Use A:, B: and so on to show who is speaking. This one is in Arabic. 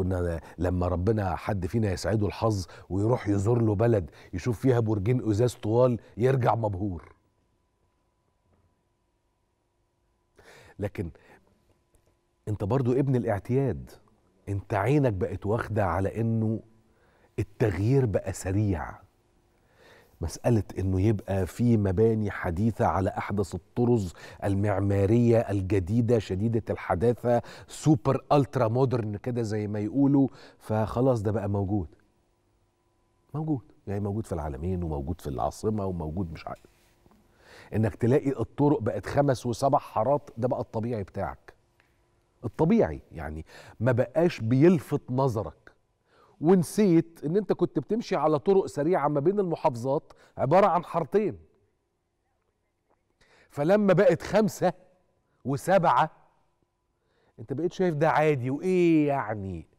A: كنا لما ربنا حد فينا يسعده الحظ ويروح يزور له بلد يشوف فيها برجين ازاز طوال يرجع مبهور لكن انت برضو ابن الاعتياد انت عينك بقت واخده على انه التغيير بقى سريع مسألة أنه يبقى في مباني حديثة على أحدث الطرز المعمارية الجديدة شديدة الحداثة سوبر ألترا مودرن كده زي ما يقولوا فخلاص ده بقى موجود موجود يعني موجود في العالمين وموجود في العاصمة وموجود مش عارف انك تلاقي الطرق بقت خمس وسبع حارات ده بقى الطبيعي بتاعك الطبيعي يعني ما بقاش بيلفت نظرك ونسيت ان انت كنت بتمشي على طرق سريعه ما بين المحافظات عباره عن حارتين فلما بقت خمسه وسبعه انت بقيت شايف ده عادي وايه يعني